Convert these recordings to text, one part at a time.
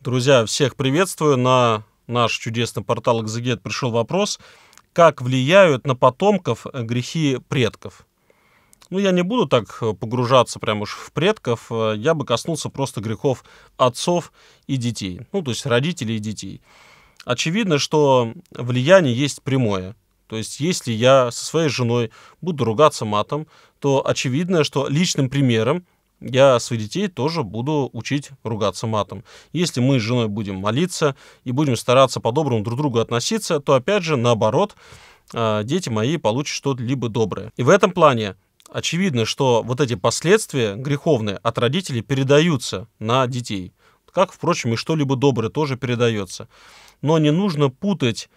Друзья, всех приветствую. На наш чудесный портал Экзегет пришел вопрос, как влияют на потомков грехи предков. Ну, я не буду так э, погружаться прямо уж в предков, э, я бы коснулся просто грехов отцов и детей, ну, то есть родителей и детей. Очевидно, что влияние есть прямое. То есть, если я со своей женой буду ругаться матом, то очевидно, что личным примером я своих детей тоже буду учить ругаться матом. Если мы с женой будем молиться и будем стараться по-доброму друг к другу относиться, то опять же, наоборот, а, дети мои получат что либо доброе. И в этом плане очевидно, что вот эти последствия греховные от родителей передаются на детей. Как, впрочем, и что-либо доброе тоже передается. Но не нужно путать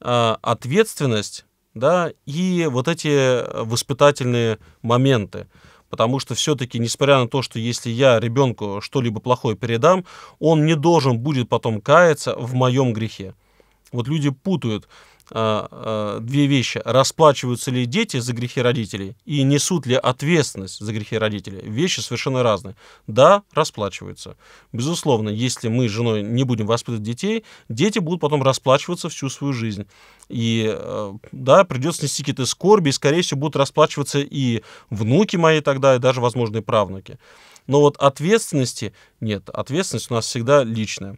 а, ответственность да, и вот эти воспитательные моменты потому что все-таки, несмотря на то, что если я ребенку что-либо плохое передам, он не должен будет потом каяться в моем грехе. Вот люди путают Э, э, две вещи. Расплачиваются ли дети за грехи родителей и несут ли ответственность за грехи родителей? Вещи совершенно разные. Да, расплачиваются. Безусловно, если мы с женой не будем воспитывать детей, дети будут потом расплачиваться всю свою жизнь. И э, да, придется нести какие-то скорби, и, скорее всего, будут расплачиваться и внуки мои тогда, и даже, возможные правнуки. Но вот ответственности нет. Ответственность у нас всегда личная.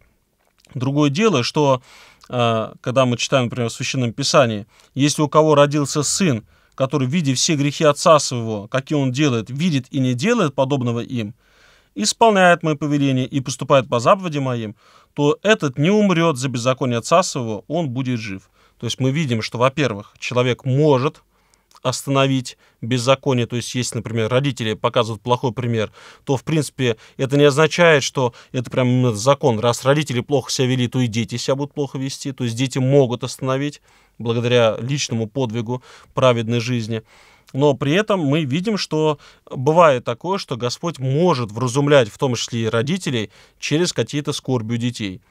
Другое дело, что э, когда мы читаем, например, в Священном Писании, если у кого родился сын, который, видя все грехи отца своего, какие он делает, видит и не делает подобного им, исполняет мои повеления и поступает по заповеди моим, то этот не умрет за беззаконие отца своего, он будет жив. То есть мы видим, что, во-первых, человек может остановить беззаконие, то есть если, например, родители показывают плохой пример, то, в принципе, это не означает, что это прям закон. Раз родители плохо себя вели, то и дети себя будут плохо вести, то есть дети могут остановить благодаря личному подвигу праведной жизни. Но при этом мы видим, что бывает такое, что Господь может вразумлять в том числе и родителей через какие-то скорби у детей.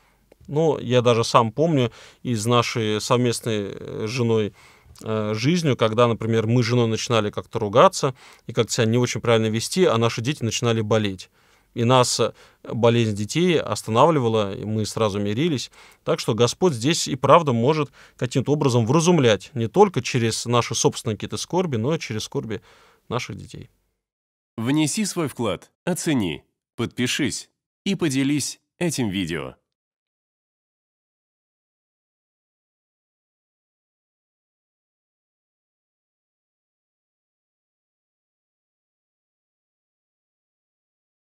Ну, я даже сам помню из нашей совместной э, с женой Э, жизнью, когда, например, мы с женой начинали как-то ругаться и как-то себя не очень правильно вести, а наши дети начинали болеть. И нас э, болезнь детей останавливала, и мы сразу мирились. Так что Господь здесь и правда может каким-то образом вразумлять не только через наши собственные какие-то скорби, но и через скорби наших детей. Внеси свой вклад, оцени, подпишись и поделись этим видео.